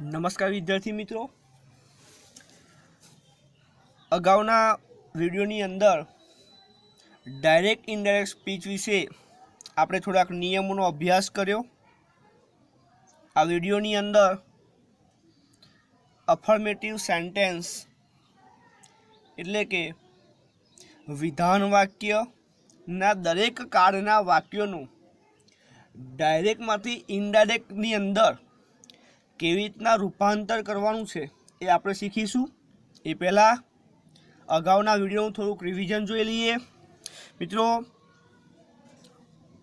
નમસ્કાર વિદ્યાર્થી મિત્રો અગાઉના વિડીયોની અંદર ડાયરેક્ટ ઇનડાયરેક્ટ સ્પીચ વિશે આપણે થોડાક નિયમોનો અભ્યાસ કર્યો આ વિડીયોની અંદર અફર્મેટિવ સેન્ટેન્સ એટલે કે વિધાન વાક્યના દરેક કાળના વાક્યોનું ડાયરેક્ટમાંથી ઇનડાયરેક્ટની અંદર કેવી રીતના રૂપાંતર કરવાનું છે એ આપણે શીખીશું એ પહેલાં અગાઉના વિડીયોનું થોડુંક રિવિઝન જોઈ લઈએ મિત્રો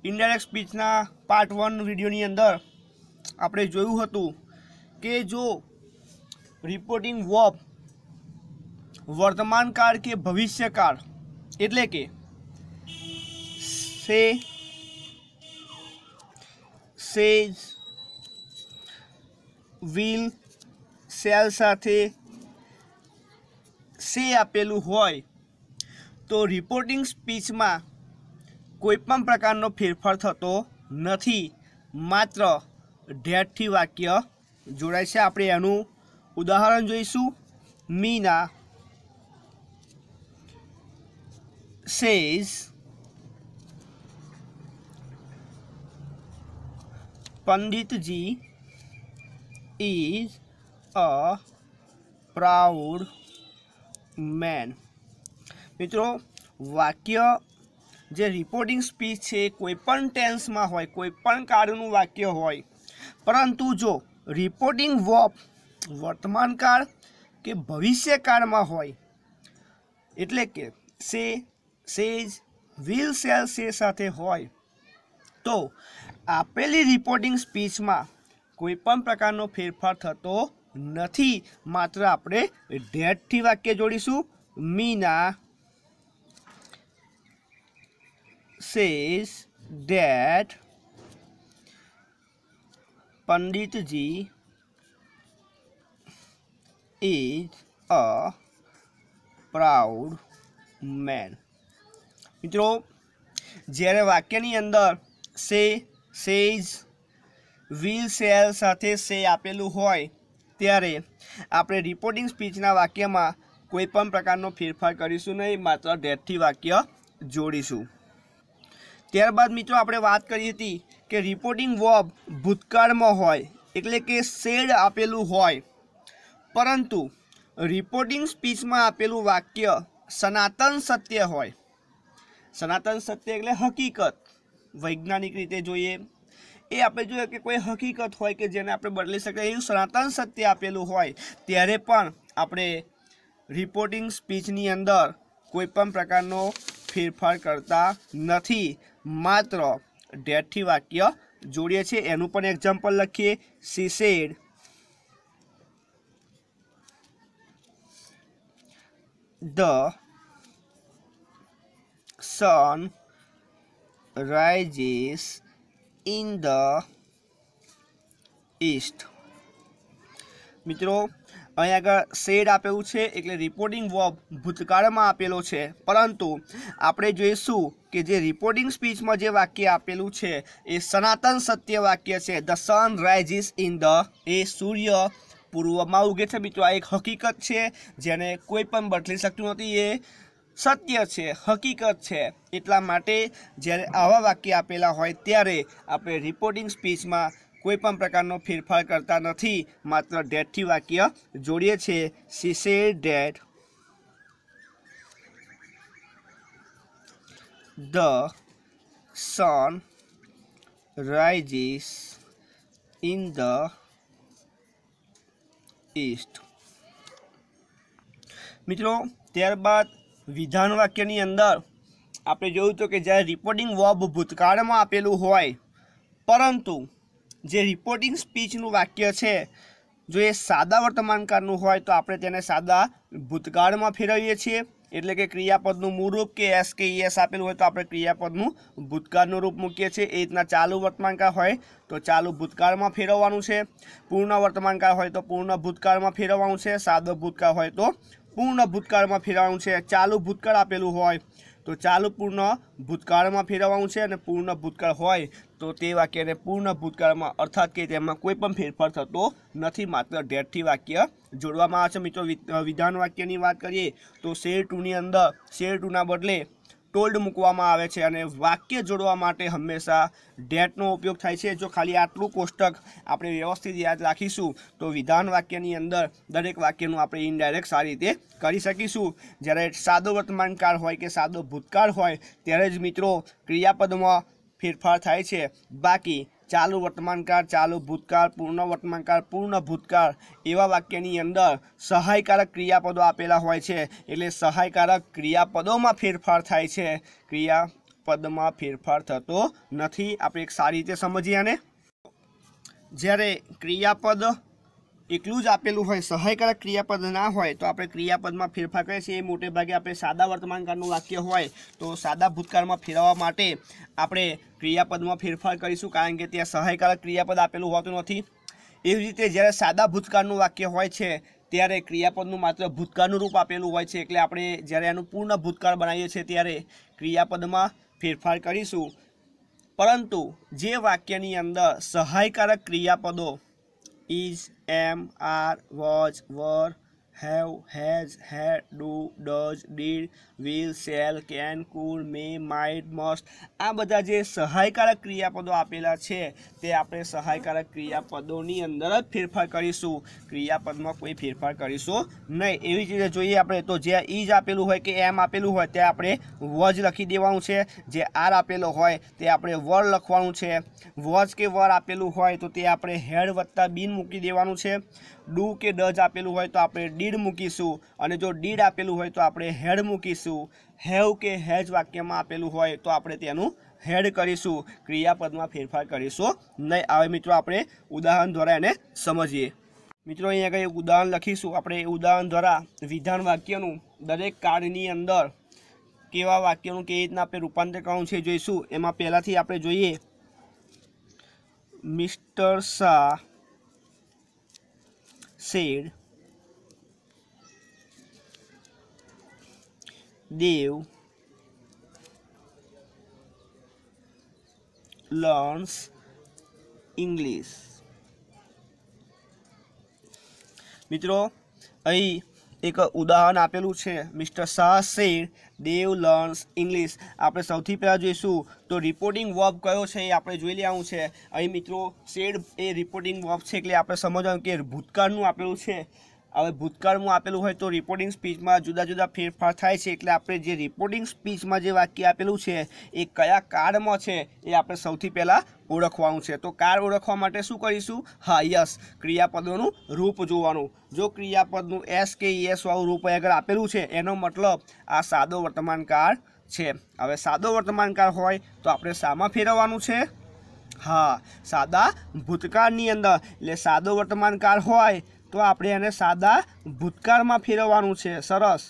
ઇન્ડાયરેક્ટ સ્પીચના પાર્ટ વન વિડીયોની અંદર આપણે જોયું હતું કે જો રિપોર્ટિંગ વોપ વર્તમાનકાળ કે ભવિષ્યકાળ એટલે કે સે સેઝ વિલ સેલ સાથે સે આપેલું હોય તો રિપોર્ટિંગ સ્પીચમાં કોઈ પણ પ્રકારનો ફેરફાર થતો નથી માત્ર ઢેઠથી વાક્ય જોડાય છે આપણે એનું ઉદાહરણ જોઈશું Meena says Panditji is a proud man મિત્રો વાક્ય જે રિપોર્ટિંગ સ્પીચ છે કોઈપણ ટેન્સમાં હોય કોઈપણ કાળનું વાક્ય હોય પરંતુ જો રિપોર્ટિંગ વોપ કાળ કે ભવિષ્યકાળમાં હોય એટલે કે સે સેજ વિલ સેલ સે સાથે હોય તો આપેલી રિપોર્ટિંગ સ્પીચમાં કોઈ પણ પ્રકારનો ફેરફાર થતો નથી માત્ર આપણે ડેટથી વાક્ય જોડીશું Meena says that Panditji is a proud man મિત્રો જ્યારે વાક્યની અંદર સે સેઝ વિલ શેર સાથે સે આપેલું હોય ત્યારે આપણે રિપોર્ટિંગ સ્પીચના વાક્યમાં કોઈ પણ પ્રકારનો ફેરફાર કરીશું નહીં માત્ર ડેટથી વાક્ય જોડીશું ત્યારબાદ મિત્રો આપણે વાત કરી હતી કે રિપોર્ટિંગ વોબ ભૂતકાળમાં હોય એટલે કે શેડ આપેલું હોય પરંતુ રિપોર્ટિંગ સ્પીચમાં આપેલું વાક્ય સનાતન સત્ય હોય સનાતન સત્ય એટલે હકીકત વૈજ્ઞાનિક રીતે જોઈએ એ આપણે જોઈએ કે કોઈ હકીકત હોય કે જેને આપણે બદલી શકીએ એવું સનાતન સત્ય આપેલું હોય ત્યારે પણ આપણે રિપોર્ટિંગ સ્પીચની અંદર કોઈ પણ પ્રકારનો ફેરફાર કરતા નથી માત્ર ડેટથી વાક્ય જોડીએ છીએ એનું પણ એક્ઝામ્પલ લખીએ she said the sun rises in the east મિત્રો અહીંયા આગળ શેડ આપેલું છે એટલે રિપોર્ટિંગ વોબ ભૂતકાળમાં આપેલો છે પરંતુ આપણે જોઈશું કે જે રિપોર્ટિંગ સ્પીચમાં જે વાક્ય આપેલું છે એ સનાતન સત્ય વાક્ય છે the sun rises in the એ સૂર્ય પૂર્વમાં ઉગે છે મિત્રો આ એક હકીકત છે જેને કોઈ પણ બદલી શકતું નથી એ સત્ય છે હકીકત છે એટલા માટે જ્યારે આવા વાક્ય આપેલા હોય ત્યારે આપણે રિપોર્ટિંગ સ્પીચમાં કોઈપણ પ્રકારનો ફેરફાર કરતા નથી માત્ર ડેટથી વાક્ય જોડીએ છીએ she says that the sun rises in the east મિત્રો ત્યારબાદ વિધાન વાક્યની અંદર આપણે જોયું તો કે જ્યારે રિપોર્ટિંગ વર્બ ભૂતકાળમાં આપેલું હોય પરંતુ જે રિપોર્ટિંગ સ્પીચનું વાક્ય છે જો એ સાદા વર્તમાનકાળનું હોય તો આપણે તેને સાદા ભૂતકાળમાં ફેરવીએ છીએ એટલે કે ક્રિયાપદનું મૂળ રૂપ કે એસ કે એસ e આપેલું હોય તો આપણે ક્રિયાપદનું ભૂતકાળનું રૂપ મૂકીએ છીએ એ રીતના ચાલુ વર્તમાનકાળ હોય તો ચાલુ ભૂતકાળમાં ફેરવવાનું છે પૂર્ણ વર્તમાનકાળ હોય તો પૂર્ણ ભૂતકાળમાં ફેરવવાનું છે સાદો ભૂતકાળ હોય તો પૂર્ણ ભૂતકાળમાં ફેરવવાનું છે ચાલુ ભૂતકાળ આપેલું હોય તો ચાલુ પૂર્ણ ભૂતકાળમાં ફેરવવાનું છે અને પૂર્ણ ભૂતકાળ હોય તો તે વાક્યને પૂર્ણ ભૂતકાળમાં અર્થાત કે તેમાં કોઈ પણ ફેરફાર થતો નથી માત્ર ઢેરથી વાક્ય જોડવામાં આવે છે મિત્રો વિધાન વાક્યની વાત કરીએ તો શેર ટુની અંદર શેર ટુના બદલે ટોલ્ડ મૂકવામાં આવે છે અને વાક્ય જોડવા માટે હંમેશા ડેટનો ઉપયોગ થાય છે જો ખાલી આટલું કોષ્ટક આપણે વ્યવસ્થિત યાદ રાખીશું તો વિધાન વાક્યની અંદર દરેક વાક્યનું આપણે ઇનડાયરેક્ટ સારી રીતે કરી શકીશું જ્યારે સાદો વર્તમાનકાળ હોય કે સાદો ભૂતકાળ હોય ત્યારે જ મિત્રો ક્રિયાપદમાં ફેરફાર થાય છે બાકી ચાલુ વર્તમાનકાળ ચાલુ ભૂતકાળ પૂર્ણ વર્તમાનકાળ પૂર્ણ ભૂતકાળ એવા વાક્યની અંદર સહાયકારક ક્રિયાપદો આપેલા હોય છે એટલે સહાયકારક ક્રિયાપદોમાં ફેરફાર થાય છે ક્રિયાપદમાં ફેરફાર થતો નથી આપણે એક સારી રીતે સમજીએ આને જ્યારે ક્રિયાપદ એકલું જ આપેલું હોય સહાયકારક ક્રિયાપદ ના હોય તો આપણે ક્રિયાપદમાં ફેરફાર કરીએ છીએ એ મોટે ભાગે આપણે સાદા વર્તમાનકાળનું વાક્ય હોય તો સાદા ભૂતકાળમાં ફેરવવા માટે આપણે ક્રિયાપદમાં ફેરફાર કરીશું કારણ કે ત્યાં સહાયકારક ક્રિયાપદ આપેલું હોતું નથી એવી રીતે જ્યારે સાદા ભૂતકાળનું વાક્ય હોય છે ત્યારે ક્રિયાપદનું માત્ર ભૂતકાળનું રૂપ આપેલું હોય છે એટલે આપણે જ્યારે એનું પૂર્ણ ભૂતકાળ બનાવીએ છીએ ત્યારે ક્રિયાપદમાં ફેરફાર કરીશું પરંતુ જે વાક્યની અંદર સહાયકારક ક્રિયાપદો is, am, are, was, were, have has had do does did will shall can could may might must આ બધા જે સહાયકારક ક્રિયાપદો આપેલા છે તે આપણે સહાયકારક ક્રિયાપદોની અંદર જ ફેરફાર કરીશું ક્રિયાપદમાં કોઈ ફેરફાર કરીશું નહીં એવી જ રીતે જોઈએ આપણે તો જે ઈજ આપેલું હોય કે એમ આપેલું હોય તે આપણે વજ લખી દેવાનું છે જે આર આપેલો હોય તે આપણે વર લખવાનું છે વજ કે વર આપેલું હોય તો તે આપણે હેડ વત્તા બિન મૂકી દેવાનું છે ડુ કે ડ આપેલું હોય તો આપણે ડીડ મૂકીશું અને જો ડીડ આપેલું હોય તો આપણે હેડ મૂકીશું હેવ કે હેજ વાક્યમાં આપેલું હોય તો આપણે તેનું હેડ કરીશું ક્રિયાપદમાં ફેરફાર કરીશું નહીં હવે મિત્રો આપણે ઉદાહરણ દ્વારા એને સમજીએ મિત્રો અહીંયા આગળ એક ઉદાહરણ લખીશું આપણે ઉદાહરણ દ્વારા વિધાન વાક્યનું દરેક કાર્ડની અંદર કેવા વાક્યનું કેવી રીતના આપણે રૂપાંતર કરવાનું છે જોઈશું એમાં પહેલાંથી આપણે જોઈએ mister Shah ser, deu, learns English મિત્રો અહીં એક ઉદાહરણ આપેલું છે mister Shah says Dev learns English આપણે સૌથી પહેલાં જોઈશું તો રિપોર્ટિંગ વર્બ કયો છે એ આપણે જોઈ લેવાનું છે અહીં મિત્રો શેડ એ રિપોર્ટિંગ વર્બ છે એટલે આપણે સમજવાનું કે ભૂતકાળનું આપેલું છે હવે ભૂતકાળમાં આપેલું હોય તો રિપોર્ટિંગ સ્પીચમાં જુદા જુદા ફેરફાર થાય છે એટલે આપણે જે રિપોર્ટિંગ સ્પીચમાં જે વાક્ય આપેલું છે એ કયા કાર્ડમાં છે એ આપણે સૌથી પહેલાં ઓળખવાનું છે તો કાળ ઓળખવા માટે શું કરીશું હા યસ ક્રિયાપદોનું રૂપ જોવાનું જો ક્રિયાપદનું એસ કે યસ વાળું રૂપ આગળ આપેલું છે એનો મતલબ આ સાદો વર્તમાન કાળ છે હવે સાદો વર્તમાન વર્તમાનકાળ હોય તો આપણે શામાં ફેરવવાનું છે હા સાદા ભૂતકાળની અંદર એટલે સાદો વર્તમાન વર્તમાનકાળ હોય તો આપણે એને સાદા ભૂતકાળમાં ફેરવવાનું છે સરસ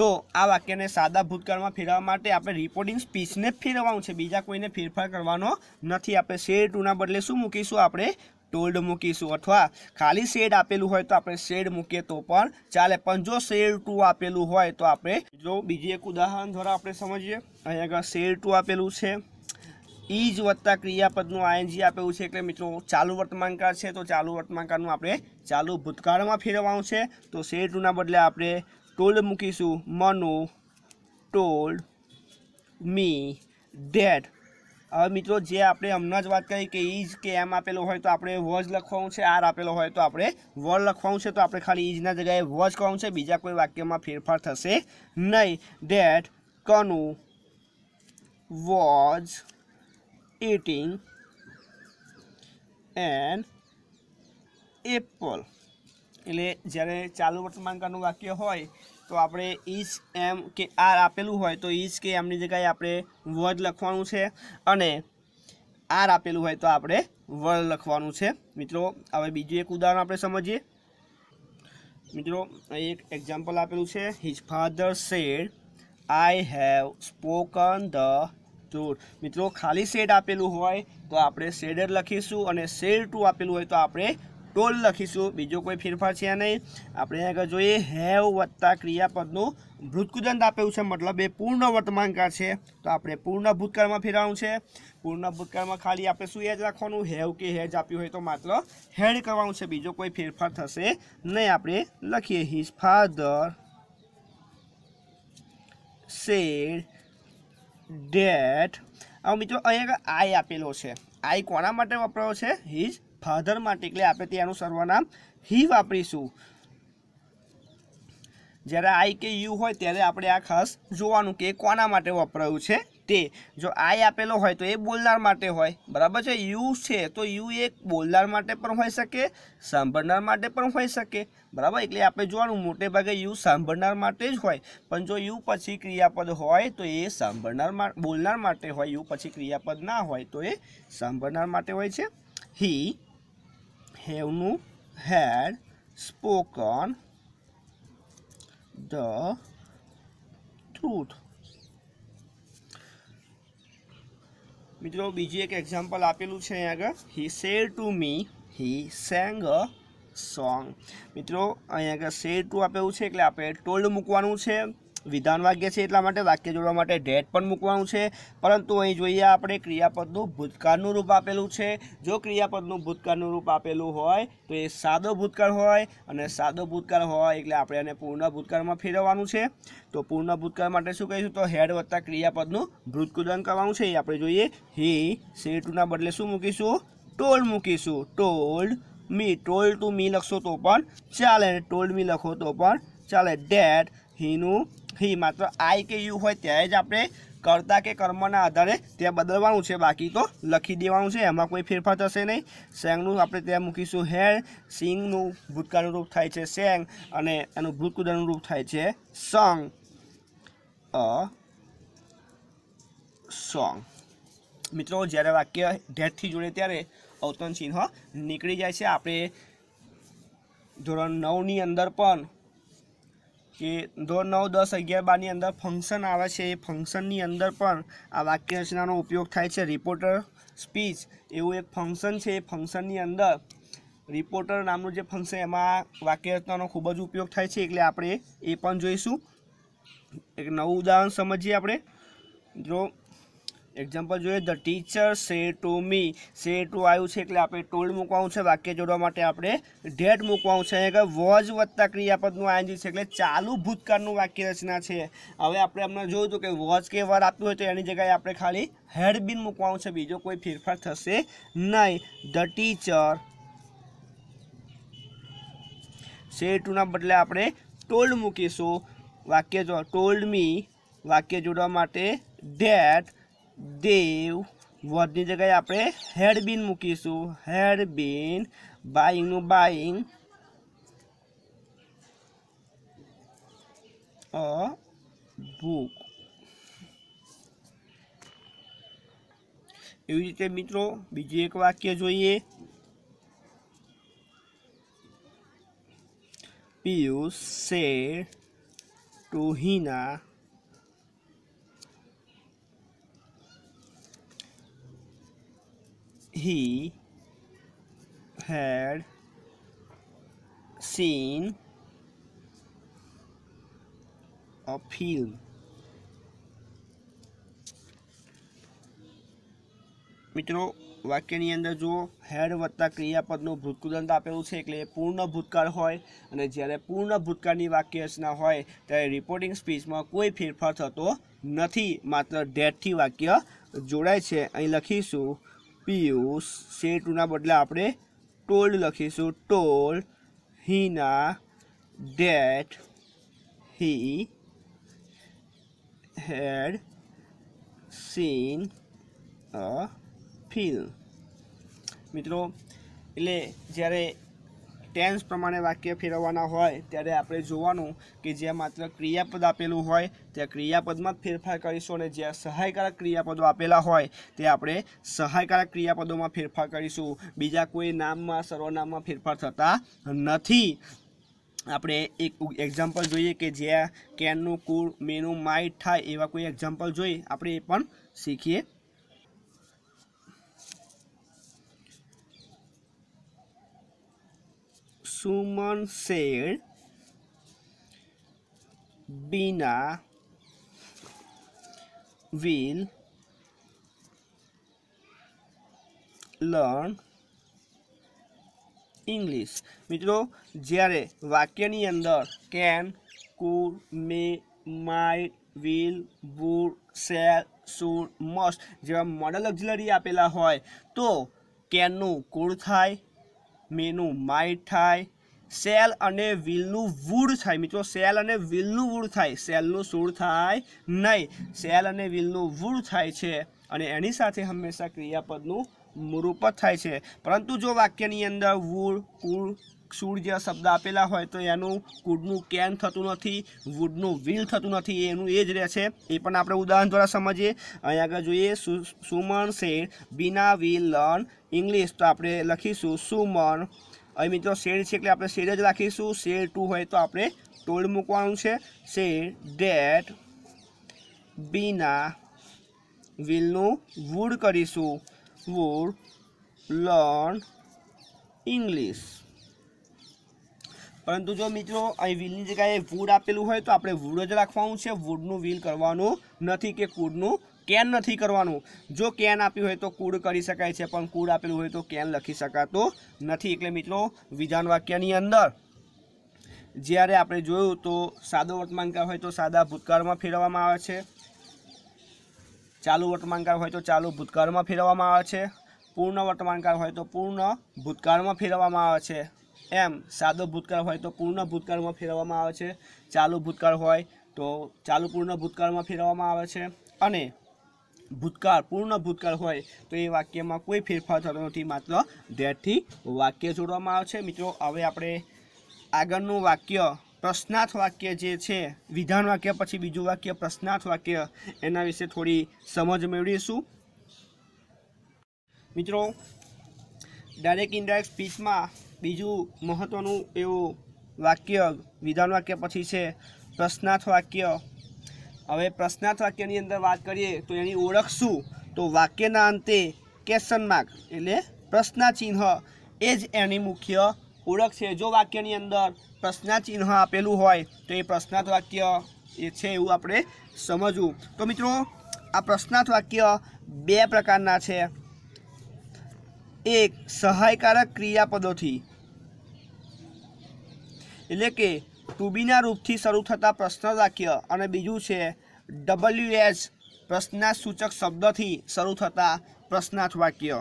તો આ વાક્યને સાદા ભૂતકાળમાં ફેરવવા માટે આપણે રિપોર્ટિંગ સ્પીચને જ ફેરવવાનું છે બીજા કોઈને ફેરફાર કરવાનો નથી આપણે શેર ટુના બદલે શું મૂકીશું આપણે ટોલ્ડ મૂકીશું અથવા ખાલી શેડ આપેલું હોય તો આપણે શેડ મૂકીએ તો પણ ચાલે પણ જો શેડ ટુ આપેલું હોય તો આપણે જો બીજી એક ઉદાહરણ દ્વારા આપણે સમજીએ અહીંયા આગળ શેડ ટુ આપેલું છે ઈજ વત્તા ક્રિયાપદનું આઈએનજી આપેલું છે એટલે મિત્રો ચાલુ વર્તમાનકાળ છે તો ચાલુ વર્તમાનકાળનું આપણે ચાલુ ભૂતકાળમાં ફેરવવાનું છે તો શે ટુના બદલે આપણે ટોલ મૂકીશું મનુ ટોલ મી ડેટ હવે મિત્રો જે આપણે હમણાં જ વાત કરી કે ઈજ કે એમ આપેલો હોય તો આપણે વોઝ લખવાનું છે આર આપેલો હોય તો આપણે વર લખવાનું છે તો આપણે ખાલી ઈજના જગ્યાએ વોઝ કરવાનું છે બીજા કોઈ વાક્યમાં ફેરફાર થશે નહીં that Kanu was eating an apple એટલે જ્યારે ચાલુ વર્તમાનકાળનું વાક્ય હોય તો આપણે ઇઝ એમ કે આર આપેલું હોય તો ઇઝ કે એમની જગ્યાએ આપણે વર્ડ લખવાનું છે અને આર આપેલું હોય તો આપણે વર્ડ લખવાનું છે મિત્રો હવે બીજું એક ઉદાહરણ આપણે સમજીએ મિત્રો એક એક્ઝામ્પલ આપેલું છે his father said I have spoken the truth મિત્રો ખાલી શેડ આપેલું હોય તો આપણે શેડર લખીશું અને શેડ ટુ આપેલું હોય તો આપણે ટોલ લખીશું બીજો કોઈ ફેરફાર છે નહીં આપણે આગળ જોઈએ હેવ વત્તા ક્રિયાપદનું ભૂતકુદંત આપેલું છે મતલબ એ પૂર્ણ વર્તમાનકાળ છે તો આપણે પૂર્ણ ભૂતકાળમાં ફેરવાનું છે પૂર્ણ ભૂતકાળમાં ખાલી આપણે શું એજ રાખવાનું હેવ કે હેજ આપ્યું હોય તો માત્ર હેડ કરવાનું છે બીજો કોઈ ફેરફાર થશે નહીં આપણે લખીએ હિઝ ફાધર શેડ ડેટ હવે મિત્રો અહીંયા આઈ આપેલો છે આઈ કોના માટે વપરાયો છે હિઝ ફાધર માટે એટલે આપણે ત્યાંનું સર્વનામ હી વાપરીશું જ્યારે આઈ કે યુ હોય ત્યારે આપણે આ ખાસ જોવાનું કે કોના માટે વપરાયું છે તે જો આઈ આપેલો હોય તો એ બોલનાર માટે હોય બરાબર છે યુ છે તો યુ એ બોલનાર માટે પણ હોઈ શકે સાંભળનાર માટે પણ હોઈ શકે બરાબર એટલે આપણે જોવાનું મોટે ભાગે યુ સાંભળનાર માટે જ હોય પણ જો યુ પછી ક્રિયાપદ હોય તો એ સાંભળનાર બોલનાર માટે હોય યુ પછી ક્રિયાપદ ના હોય તો એ સાંભળનાર માટે હોય છે હી હેવનું હેડ સ્પોકન ધ ટ્રુથ મિત્રો બીજી એક એક્ઝામ્પલ આપેલું છે અહીં આગળ he said to me he sang a song મિત્રો અહીંયા આગળ સેડ ટુ આપેલું છે એટલે આપણે ટોલ્ડ મૂકવાનું છે વિધાન વાક્ય છે એટલા માટે વાક્ય જોડવા માટે ડેટ પણ મૂકવાનું છે પરંતુ અહીં જોઈએ આપણે ક્રિયાપદનું ભૂતકાળનું રૂપ આપેલું છે જો ક્રિયાપદનું ભૂતકાળનું રૂપ આપેલું હોય તો એ સાદો ભૂતકાળ હોય અને સાદો ભૂતકાળ હોય એટલે આપણે એને પૂર્ણ ભૂતકાળમાં ફેરવવાનું છે તો પૂર્ણ ભૂતકાળ માટે શું કહીશું તો હેડ વધતા ક્રિયાપદનું ભૂતકુદન કરવાનું છે એ આપણે જોઈએ હી સી ટુના બદલે શું મૂકીશું ટોલ મૂકીશું told me told to me લખશો તો પણ ચાલે ટોલ્ડ મી લખો તો પણ ચાલે ડેટ હીનું ફી માત્ર આઈ કે યુ હોય ત્યારે જ આપણે કરતા કે કર્મના આધારે ત્યાં બદલવાનું છે બાકી તો લખી દેવાનું છે એમાં કોઈ ફેરફાર થશે નહીં સેંગનું આપણે ત્યાં મૂકીશું હેર સિંગનું ભૂતકાળનું રૂપ થાય છે સેંગ અને એનું ભૂતકુદરનું રૂપ થાય છે સોંગ અ સોંગ મિત્રો જ્યારે વાક્ય ઢેરથી જોડે ત્યારે અવતન ચિહ્ન નીકળી જાય છે આપણે ધોરણ નવની અંદર પણ કે ધોરણ નવ દસ અગિયાર બારની અંદર ફંક્શન આવે છે એ ફંક્શનની અંદર પણ આ વાક્યરચનાનો ઉપયોગ થાય છે રિપોર્ટર સ્પીચ એવું એક ફંક્શન છે એ ફંક્શનની અંદર રિપોર્ટર નામનું જે ફંક્શન એમાં વાક્ય રચનાનો ખૂબ જ ઉપયોગ થાય છે એટલે આપણે એ પણ જોઈશું એક નવું ઉદાહરણ સમજીએ આપણે જો એક્ઝામ્પલ જોઈએ the teacher say to me say to આવ્યું છે એટલે આપણે ટોલ્ડ મૂકવાનું છે વાક્ય જોડવા માટે આપણે ડેટ મૂકવાનું છે અહીંયા વોજ વત્તા ક્રિયાપદનું આયનજી છે એટલે ચાલુ ભૂતકાળનું વાક્ય રચના છે હવે આપણે હમણાં જોયું હતું કે વોજ કે વર આપ્યું હોય તો એની જગ્યાએ આપણે ખાલી હેડબીન મૂકવાનું છે બીજો કોઈ ફેરફાર થશે નહીં ધ ટીચર સે ટુના બદલે આપણે ટોલ્ડ મૂકીશું વાક્ય જો ટોલ્ડ મી વાક્ય જોડવા માટે ડેટ દેવ વર્ડની જગ્યાએ આપણે હેડબીન મૂકીશું હેડબીન બાઇંગનું બાઇંગ અ બુક એવી રીતે મિત્રો બીજું એક વાક્ય જોઈએ Piyush said to Hina he had seen a film મિત્રો વાક્યની અંદર જુઓ હેડ વત્તા ક્રિયાપદનું ભૂતકૃદંત આપેલું છે એટલે પૂર્ણ ભૂતકાળ હોય અને જ્યારે પૂર્ણ ભૂતકાળની વાક્ય રચના હોય ત્યારે રિપોર્ટિંગ સ્પીચમાં કોઈ ફેરફાર થતો નથી માત્ર ડેટથી વાક્ય જોડાય છે અહીં લખીશું પિયુષ સેટુના બદલે આપણે ટોલ્ડ લખીશું told Hina that he had seen a film મિત્રો એટલે જ્યારે ટેન્સ પ્રમાણે વાક્ય ફેરવવાના હોય ત્યારે આપણે જોવાનું કે જ્યાં માત્ર ક્રિયાપદ આપેલું હોય ત્યાં ક્રિયાપદમાં જ ફેરફાર કરીશું અને જ્યાં સહાયકારક ક્રિયાપદો આપેલા હોય તે આપણે સહાયકારક ક્રિયાપદોમાં ફેરફાર કરીશું બીજા કોઈ નામમાં સર્વનામમાં ફેરફાર થતા નથી આપણે એક એક્ઝામ્પલ જોઈએ કે જ્યાં કેનનું કુળ મેનું માઇટ થાય એવા કોઈ એક્ઝામ્પલ જોઈ આપણે એ પણ શીખીએ Suman says Bina will learn English મિત્રો જ્યારે વાક્યની અંદર can could may might will would shall should must જેવા મોડલ લક્ઝરી આપેલા હોય તો કેનનું કુળ થાય મેનું માઇટ થાય સેલ અને વ્હીલનું વૂડ થાય મિત્રો સેલ અને વ્હીલનું વૂડ થાય સેલનું સૂળ થાય નહીં સેલ અને વ્હીલનું વૂડ થાય છે અને એની સાથે હંમેશા ક્રિયાપદનું મૂરૂપત થાય છે પરંતુ જો વાક્યની અંદર વૂળ કુળ સૂળ જેવા શબ્દ આપેલા હોય તો એનું કુડનું કેન થતું નથી વુડનું વ્હીલ થતું નથી એનું એ જ રહે છે એ પણ આપણે ઉદાહરણ દ્વારા સમજીએ અહીં આગળ જોઈએ Suman says Bina will learn English તો આપણે લખીશું સુમન અહીં મિત્રો શેર છે એટલે આપણે શેર જ લખીશું શેર ટુ હોય તો આપણે ટોળ મૂકવાનું છે શેર ડેટ બિના વ્હીલનું વુડ કરીશું વુડ લર્ન ઇંગ્લિશ પરંતુ જો મિત્રો અહીં વ્હીલની જગ્યાએ વુડ આપેલું હોય તો આપણે વૂડ જ રાખવાનું છે વુડનું વ્હીલ કરવાનું નથી કે કૂડનું કેન નથી કરવાનું જો કેન આપ્યું હોય તો કૂડ કરી શકાય છે પણ કૂડ આપેલું હોય તો કેન લખી શકાતો નથી એટલે મિત્રો વિધાન વાક્યની અંદર જ્યારે આપણે જોયું તો સાદો વર્તમાનકાળ હોય તો સાદા ભૂતકાળમાં ફેરવવામાં આવે છે ચાલુ વર્તમાનકાળ હોય તો ચાલુ ભૂતકાળમાં ફેરવવામાં આવે છે પૂર્ણ વર્તમાનકાળ હોય તો પૂર્ણ ભૂતકાળમાં ફેરવવામાં આવે છે એમ સાદો ભૂતકાળ હોય તો પૂર્ણ ભૂતકાળમાં ફેરવવામાં આવે છે ચાલુ ભૂતકાળ હોય તો ચાલુ પૂર્ણ ભૂતકાળમાં ફેરવવામાં આવે છે અને ભૂતકાળ પૂર્ણ ભૂતકાળ હોય તો એ વાક્યમાં કોઈ ફેરફાર થતો નથી માત્ર ધેરથી વાક્ય જોડવામાં આવે છે મિત્રો હવે આપણે આગળનું વાક્ય પ્રશ્નાર્થ વાક્ય જે છે વિધાન વાક્ય પછી બીજું વાક્ય પ્રશ્નાર્થ વાક્ય એના વિશે થોડી સમજ મેળવીશું મિત્રો ડાયરેક્ટ ઇન્ડાયરેક્ટ સ્પીચમાં બીજું મહત્ત્વનું એવું વાક્ય વિધાન વાક્ય પછી છે પ્રશ્નાર્થ વાક્ય હવે પ્રશ્નાર્થ વાક્યની અંદર વાત કરીએ તો એની ઓળખ શું તો વાક્યના અંતે કેશન માર્ક એટલે પ્રશ્નાચિહ્ન એ જ એની મુખ્ય ઓળખ છે જો વાક્યની અંદર પ્રશ્નાચિહ્ન આપેલું હોય તો એ પ્રશ્નાર્થ વાક્ય એ છે એવું આપણે સમજવું તો મિત્રો આ પ્રશ્નાર્થ વાક્ય બે પ્રકારના છે એક સહાયકારક ક્રિયાપદોથી એટલે કે ટુબીના રૂપથી શરૂ થતા પ્રશ્ન વાક્ય અને બીજું છે ડબલ્યુ એચ પ્રશ્નાસૂચક શબ્દથી શરૂ થતા પ્રશ્નાર્થ વાક્ય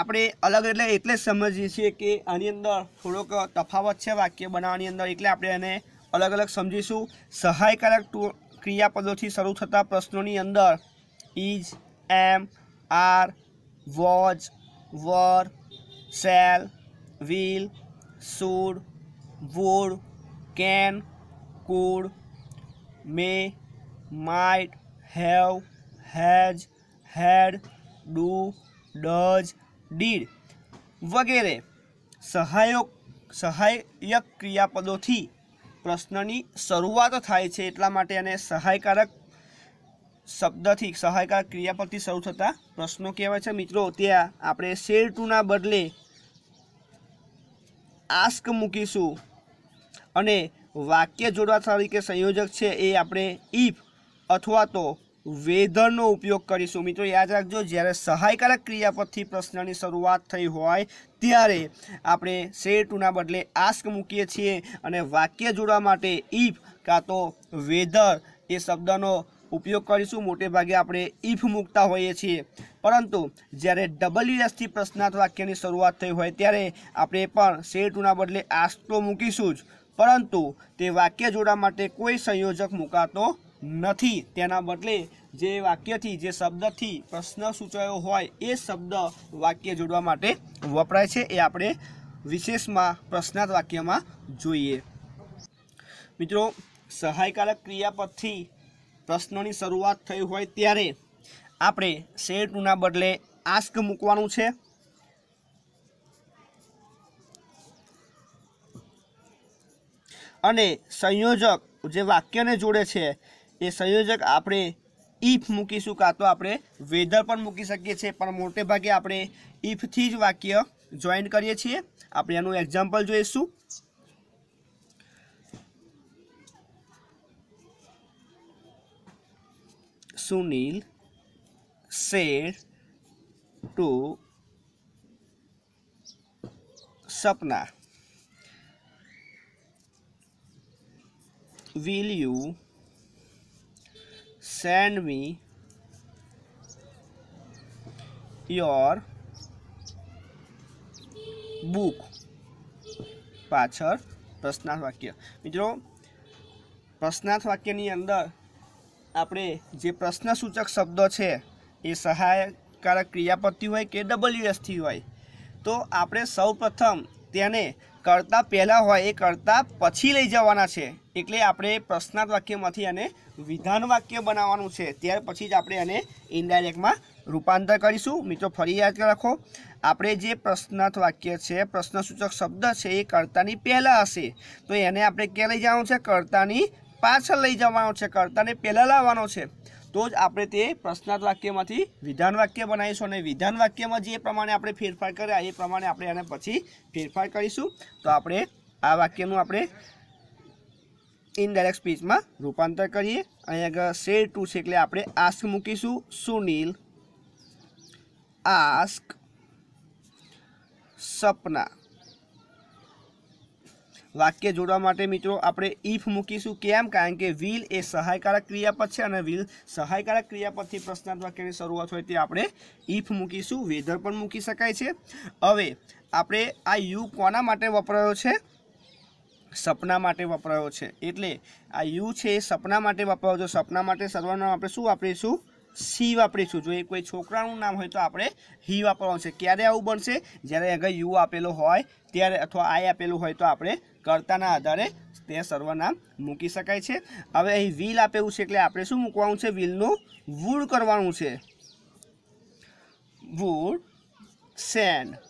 આપણે અલગ એટલે એટલે સમજીએ છીએ કે આની અંદર થોડોક તફાવત છે વાક્ય બનાવવાની અંદર એટલે આપણે એને અલગ અલગ સમજીશું સહાયકારક ક્રિયાપદોથી શરૂ થતા પ્રશ્નોની અંદર is am are was were shall will should would can could may might have has had do does did વગેરે સહાયક સહાયક ક્રિયાપદોથી પ્રશ્નની શરૂઆત થાય છે એટલા માટે અને સહાયકારક શબ્દથી સહાયકારક ક્રિયાપદથી શરૂ થતા પ્રશ્નો કહેવાય છે મિત્રો ત્યાં આપણે શેર ટુના બદલે આસ્ક મૂકીશું અને વાક્ય જોડવા તરીકે સંયોજક છે એ આપણે ઇફ અથવા તો વેધરનો ઉપયોગ કરીશું મિત્રો યાદ રાખજો જ્યારે સહાયકારક ક્રિયાપદથી પ્રશ્નની શરૂઆત થઈ હોય ત્યારે આપણે શેર ટુના બદલે આસ્ક મૂકીએ છીએ અને વાક્ય જોડવા માટે ઇફ કાં તો વેધર એ શબ્દનો ઉપયોગ કરીશું મોટે ભાગે આપણે ઇફ મૂકતા હોઈએ છીએ પરંતુ જ્યારે ડબલ ઇએસથી પ્રશ્નાર્થ વાક્યની શરૂઆત થઈ હોય ત્યારે આપણે પણ શેર ટુના બદલે આસ્ટો મૂકીશું જ પરંતુ તે વાક્ય જોડા માટે કોઈ સંયોજક મૂકાતો નથી તેના બદલે જે વાક્યથી જે શબ્દથી પ્રશ્ન સૂચવ્યો હોય એ શબ્દ વાક્ય જોડવા માટે વપરાય છે એ આપણે વિશેષમાં પ્રશ્નાર્થ વાક્યમાં જોઈએ મિત્રો સહાયકારક ક્રિયાપદથી પ્રશ્નોની શરૂઆત થઈ હોય ત્યારે આપણે શેર ટુના બદલે આસ્ક મૂકવાનું છે અને સંયોજક જે વાક્યને જોડે છે એ સંયોજક આપણે ઈફ મૂકીશું કાં તો આપણે વેધર પણ મૂકી શકીએ છીએ પણ મોટે ભાગે આપણે ઈફથી જ વાક્ય જોઈન કરીએ છીએ આપણે એનું એક્ઝામ્પલ જોઈશું Sunil said to Sapna, will you send me your book? पाचर प्रश्नार्थ वाक्य मित्रों प्रश्नार्थ वाक्य अंदर આપણે જે પ્રશ્નસૂચક શબ્દો છે એ સહાયકારક ક્રિયાપદથી હોય કે ડબલ્યુ એસથી હોય તો આપણે સૌ પ્રથમ તેને કરતાં પહેલાં હોય એ કરતાં પછી લઈ જવાના છે એટલે આપણે પ્રશ્નાર્થ વાક્યમાંથી એને વિધાન વાક્ય બનાવવાનું છે ત્યાર પછી જ આપણે એને ઇનડાયરેક્ટમાં રૂપાંતર કરીશું મિત્રો ફરી યાદ રાખો આપણે જે પ્રશ્નાર્થ વાક્ય છે પ્રશ્નસૂચક શબ્દ છે એ કરતાની પહેલાં હશે તો એને આપણે ક્યાં લઈ જવાનું છે કર્તાની પાછળ લઈ જવાનો છે કર્તાને પહેલાં લાવવાનો છે તો જ આપણે તે પ્રશ્નાર્થ વાક્યમાંથી વિધાન વાક્ય બનાવીશું અને વિધાન વાક્યમાં જે પ્રમાણે આપણે ફેરફાર કર્યા એ પ્રમાણે આપણે એને પછી ફેરફાર કરીશું તો આપણે આ વાક્યનું આપણે ઇનડાયરેક્ટ સ્પીચમાં રૂપાંતર કરીએ અહીં આગળ શેર ટુ છે એટલે આપણે આસ્ક મૂકીશું સુનિલ આસ્ક સપના વાક્ય જોડવા માટે મિત્રો આપણે ઇફ મૂકીશું કેમ કારણ કે વિલ એ સહાયકારક ક્રિયાપદ છે અને વિલ સહાયકારક ક્રિયાપદથી પ્રશ્નાર્થ વાક્યની શરૂઆત હોય તે આપણે ઇફ મૂકીશું વેધર પણ મૂકી શકાય છે હવે આપણે આ યુ કોના માટે વપરાયો છે સપના માટે વપરાયો છે એટલે આ યુ છે એ સપના માટે વપરાયો છે સપના માટે સર્વનામ આપણે શું વાપરીશું સી વાપરીશું જો એ કોઈ છોકરાનું નામ હોય તો આપણે હી વાપરવાનું છે ક્યારે આવું બનશે જ્યારે આગળ યુ આપેલો હોય ત્યારે અથવા આઈ આપેલું હોય તો આપણે કર્તાના આધારે તે સર્વનામ મૂકી શકાય છે હવે અહીં વ્હીલ આપેલું છે એટલે આપણે શું મૂકવાનું છે વ્હીલનું વૂડ કરવાનું છે વૂડ સેન્ડ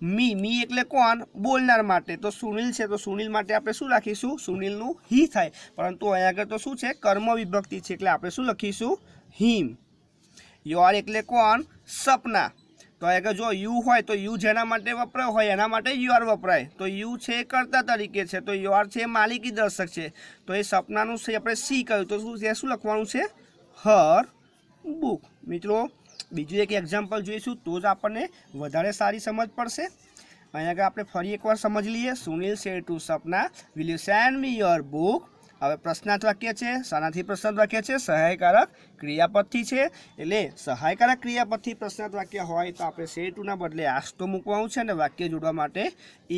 મી મી એટલે કોણ બોલનાર માટે તો સુનિલ છે તો સુનિલ માટે આપણે શું રાખીશું સુનિલનું હી થાય પરંતુ અહીંયા આગળ તો શું છે કર્મ વિભક્તિ છે એટલે આપણે શું લખીશું હિમ યોર એટલે કોણ સપના તો આગળ જો યુ હોય તો યુ જેના માટે વપરાયો હોય એના માટે યુઆર વપરાય તો યુ છે કર્તા તરીકે છે તો યુઆર છે માલિકી દર્શક છે તો એ સપનાનું છે આપણે સી કહ્યું તો શું છે શું લખવાનું છે હર બુક મિત્રો બીજું એક એક્ઝામ્પલ જોઈશું તો જ આપણને વધારે સારી સમજ પડશે અહીંયા આગળ આપણે ફરી એકવાર સમજ લઈએ Sunil says to Sapna will you send me your book હવે પ્રશ્નાર્થ વાક્ય છે શાનાથી પ્રશ્નાર્થ વાક્ય છે સહાયકારક ક્રિયાપદથી છે એટલે સહાયકારક ક્રિયાપદથી પ્રશ્નાર્થ વાક્ય હોય તો આપણે શેર ટુના બદલે આસ્તો મૂકવાનું છે અને વાક્ય જોડવા માટે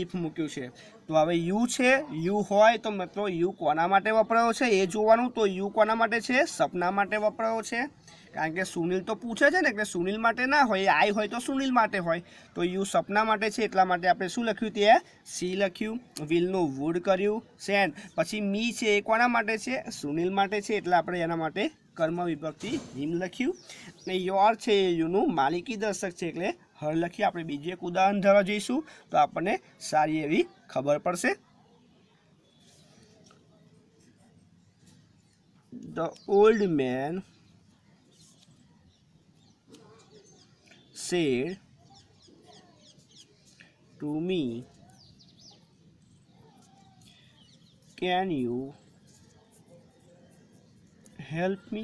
ઇફ મૂક્યું છે તો હવે યુ છે યુ હોય તો મિત્રો યુ કોના માટે વપરાયો છે એ જોવાનું તો યુ કોના માટે છે સપના માટે વપરાયો છે કારણ કે સુનિલ તો પૂછે છે ને એટલે સુનિલ માટે ના હોય આઈ હોય તો સુનિલ માટે હોય તો યુ સપના માટે છે એટલા માટે આપણે શું લખ્યું તે સી લખ્યું વિલનું વુડ કર્યું સેન પછી મી છે એ કોના માટે છે સુનિલ માટે છે એટલે આપણે એના માટે કર્મ વિભક્તિ હિમ લખ્યું અને યોર છે એ યુનું માલિકી દર્શક છે એટલે लखी आप बीजे एक उदाहरण ઉદાહરણ ધરવા तो आपने सारी एवं खबर पड़ से the old man said to me can you help me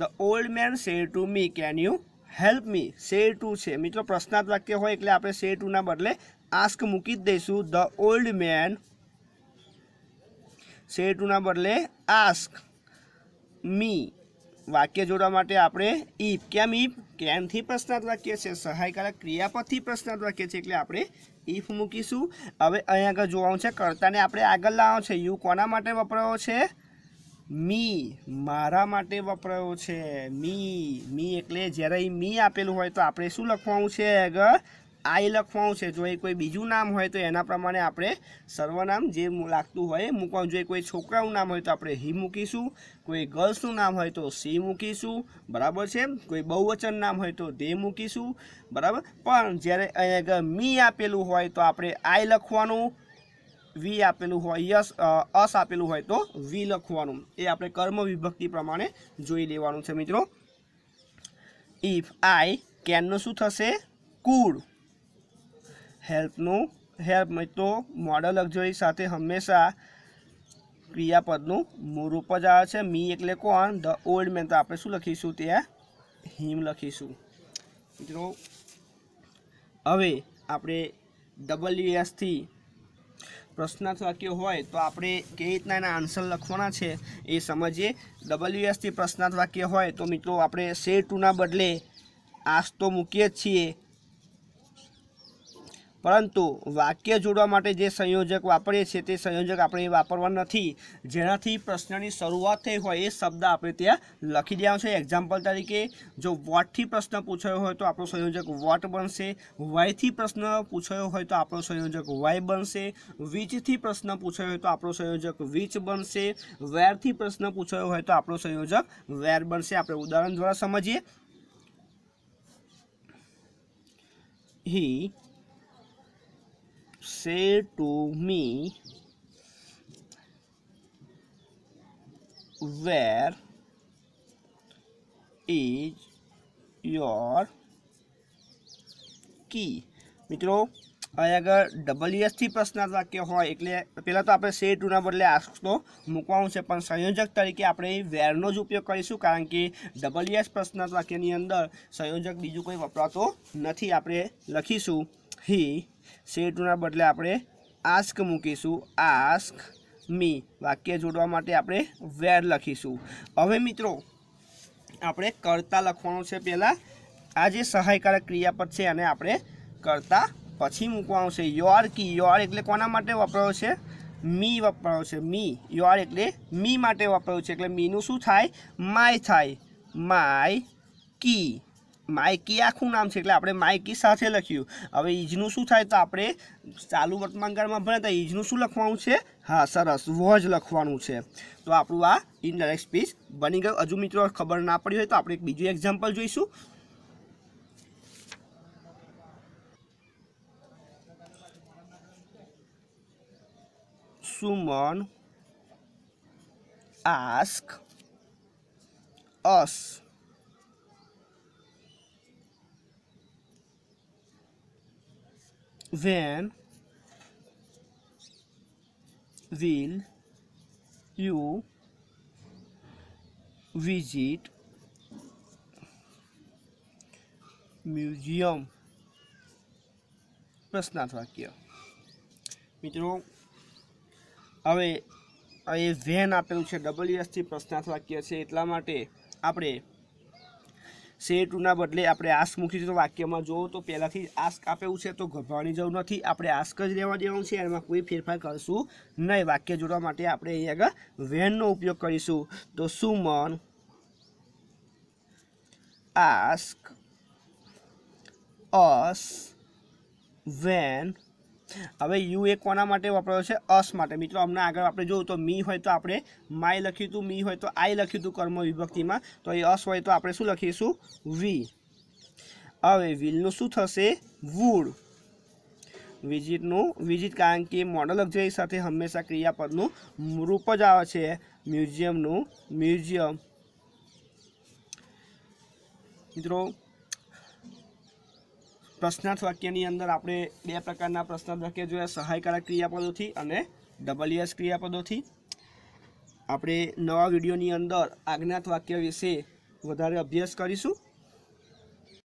the old man said to me can you help me say to છે મિત્રો પ્રશ્નાર્થ વાક્ય હોય એટલે આપણે સે ટુના બદલે આસ્ક મૂકી જ દઈશું ધ ઓલ્ડ મેન સે ટુના બદલે આસ્ક મી વાક્ય જોડવા માટે આપણે ઈફ કેમ ઈફ કેમથી પ્રશ્નાર્થ વાક્ય છે સહાયકારક ક્રિયાપદથી પ્રશ્નાર્થ વાક્ય છે એટલે આપણે ઈફ મૂકીશું હવે અહીંયા આગળ જોવાનું છે કર્તાને આપણે આગળ લાવવાનો છે યુ કોના માટે વપરાયો છે મી મારા માટે વપરાયો છે મી મી એટલે જ્યારે મી આપેલું હોય તો આપણે શું લખવાનું છે આગળ આઈ લખવાનું છે જો એ કોઈ બીજું નામ હોય તો એના પ્રમાણે આપણે સર્વનામ જે લાગતું હોય એ મૂકવાનું જોઈએ કોઈ છોકરાનું નામ હોય તો આપણે હી મૂકીશું કોઈ ગર્લ્સનું નામ હોય તો સી મૂકીશું બરાબર છે કોઈ બહુવચન નામ હોય તો ધે મૂકીશું બરાબર પણ જ્યારે અહીંયા આગળ મી આપેલું હોય તો આપણે આઈ લખવાનું વી આપેલું હોય યસ અસ આપેલું હોય તો વી લખવાનું એ આપણે કર્મ વિભક્તિ પ્રમાણે જોઈ લેવાનું છે મિત્રો ઇફ આઈ કેનનું શું થશે કુડ હેલ્પનું હેલ્પ મિત્રો મોડલ લક્ઝરી સાથે હંમેશા ક્રિયાપદનું મૂળરૂપ જ આવે છે મી એટલે કોણ ધ ઓલ્ડ મેન તો આપણે શું લખીશું ત્યાં હિમ લખીશું મિત્રો હવે આપણે ડબલ્યુએસથી પ્રશ્નાર્થ વાક્ય હોય તો આપણે કેવી રીતના એના આન્સર લખવાના છે એ સમજીએ ડબલ્યુએસથી પ્રશ્નાર્થ વાક્ય હોય તો મિત્રો આપણે સે ટુના બદલે આસ તો મૂકીએ જ છીએ પરંતુ વાક્ય જોડવા માટે જે સંયોજક વાપરીએ છીએ તે સંયોજક આપણે વાપરવા નથી જેનાથી પ્રશ્નની શરૂઆત થઈ હોય એ શબ્દ આપણે ત્યાં લખી દેવાનો છે એક્ઝામ્પલ તરીકે જો વોટથી પ્રશ્ન પૂછાયો હોય તો આપણો સંયોજક વોટ બનશે વાયથી પ્રશ્ન પૂછાયો હોય તો આપણો સંયોજક વાય બનશે વીચથી પ્રશ્ન પૂછાયો હોય તો આપણો સંયોજક વીચ બનશે વેરથી પ્રશ્ન પૂછાયો હોય તો આપણો સંયોજક વેર બનશે આપણે ઉદાહરણ દ્વારા સમજીએ હી say to me where is your key મિત્રો અહીં આગળ ડબલ થી પ્રશ્નાર્થ વાક્ય હોય એટલે પહેલાં તો આપણે સે ટુના બદલે આસ્ક તો મૂકવાનું છે પણ સંયોજક તરીકે આપણે વેરનો જ ઉપયોગ કરીશું કારણ કે ડબલ યસ પ્રશ્નાર્થ વાક્યની અંદર સંયોજક બીજું કોઈ વપરાતો નથી આપણે લખીશું હી સે ટુના બદલે આપણે આસ્ક મૂકીશું આસ્ક મી વાક્ય જોડવા માટે આપણે વેર લખીશું હવે મિત્રો આપણે કરતા લખવાનું છે પહેલાં આ જે સહાયકારક ક્રિયાપદ છે અને આપણે કરતા પછી મૂકવાનું છે યોર કી યોર એટલે કોના માટે વપરાયો છે મી વપરાયો છે મી યોર એટલે મી માટે વપરાયું છે એટલે મીનું શું થાય માય થાય માય કી માયકી આખું નામ છે એટલે આપણે માયકી સાથે લખ્યું હવે ઈજનું શું થાય તો આપણે ચાલુ વર્તમાનકાળમાં ભણતા ઈજનું શું લખવાનું છે હા સરસ વોજ લખવાનું છે તો આપણું આ ઇનડાયરેક્ટ સ્પીચ બની ગયું હજુ મિત્રો ખબર ના પડી હોય તો આપણે એક બીજું એક્ઝામ્પલ જોઈશું Suman ask us when will you visit museum પ્રશ્નાર્થ વાક્ય મિત્રો હવે એ વેન આપેલું છે ડબલ એસથી પ્રશ્નાર્થ વાક્ય છે એટલા માટે આપણે સે ટુના બદલે આપણે આસ મૂકીશું તો વાક્યમાં જોવો તો પહેલાંથી આસ્ક આપેલું છે તો ગભરાવાની જરૂર નથી આપણે આસ્ક જ રહેવા દેવાનું છે એમાં કોઈ ફેરફાર કરશું નહીં વાક્ય જોડવા માટે આપણે અહીં આગળ વેનનો ઉપયોગ કરીશું તો સુમન આસ્ક અસ વેન હવે યુ એ કોના માટે વાપરાયો છે અસ માટે મિત્રો હમણાં આગળ આપણે જોયું તો મી હોય તો આપણે માય લખ્યું હતું મી હોય તો આઈ લખ્યું હતું કર્મ વિભક્તિમાં તો એ અસ હોય તો આપણે શું લખીશું વી હવે વિલનું શું થશે વૂડ વિઝિટનું વિઝિટ કારણ કે મોડલ લક્ઝરી સાથે હંમેશા ક્રિયાપદનું રૂપ જ આવે છે મ્યુઝિયમનું મ્યુઝિયમ મિત્રો પ્રશ્નાર્થ વાક્યની અંદર આપણે બે પ્રકારના પ્રશ્નાર્થ વાક્ય જોયા સહાયકારક ક્રિયાપદોથી અને ડબલ યસ ક્રિયાપદોથી આપણે નવા વિડીયોની અંદર આજ્ઞાત વાક્ય વિશે વધારે અભ્યાસ કરીશું